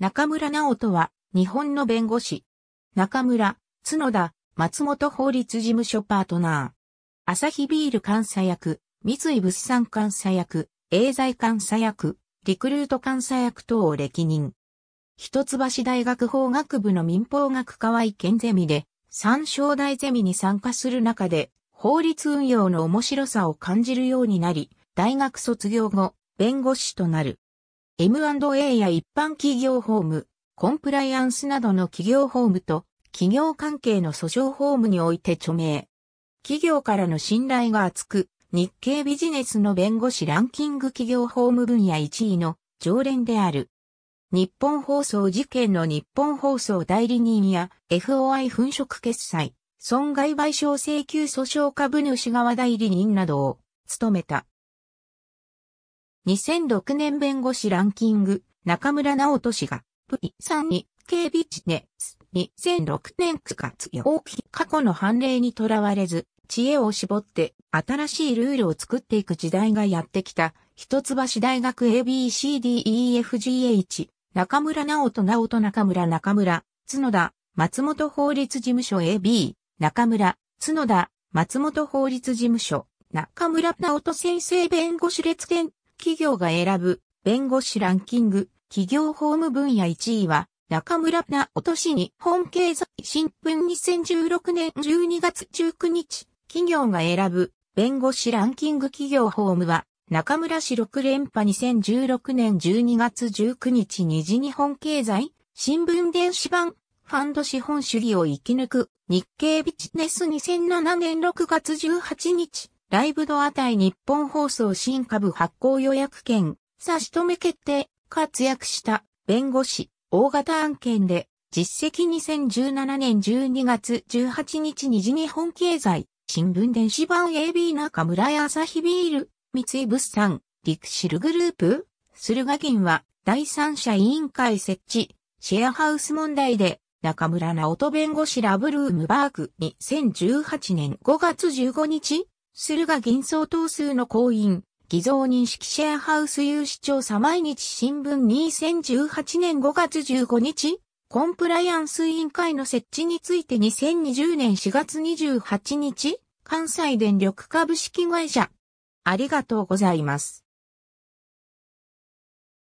中村直人は、日本の弁護士。中村、角田、松本法律事務所パートナー。朝日ビール監査役、三井物産監査役、英在監査役、リクルート監査役等を歴任。一橋大学法学部の民法学河意健ゼミで、三照大ゼミに参加する中で、法律運用の面白さを感じるようになり、大学卒業後、弁護士となる。M&A や一般企業法務、コンプライアンスなどの企業法務と企業関係の訴訟法務において著名。企業からの信頼が厚く、日経ビジネスの弁護士ランキング企業法務分野1位の常連である。日本放送事件の日本放送代理人や FOI 粉飾決済、損害賠償請求訴訟株主側代理人などを務めた。2006年弁護士ランキング、中村直人氏が、V3 に、警備地ネス、2006年9月4日、過去の判例にとらわれず、知恵を絞って新しいルールを作っていく時代がやってきた、一橋大学 ABCDEFGH、中村直人直人中村中村、角田、松本法律事務所 AB、中村、角田、松本法律事務所、中村直人先生弁護士列権。企業が選ぶ弁護士ランキング企業法務分野1位は中村なおとし日本経済新聞2016年12月19日企業が選ぶ弁護士ランキング企業法務は中村氏6連覇2016年12月19日虹日本経済新聞電子版ファンド資本主義を生き抜く日経ビジネス2007年6月18日ライブドア対日本放送新株発行予約券、差し止め決定、活躍した弁護士、大型案件で、実績2017年12月18日に日本経済、新聞電子版 AB 中村屋朝日ビール、三井物産、リクシルグループ、駿河銀は第三者委員会設置、シェアハウス問題で中村直人弁護士ラブルームバーグ2018年5月15日するが幻想数の行員、偽造認識シェアハウス有志調査毎日新聞2018年5月15日、コンプライアンス委員会の設置について2020年4月28日、関西電力株式会社。ありがとうございます。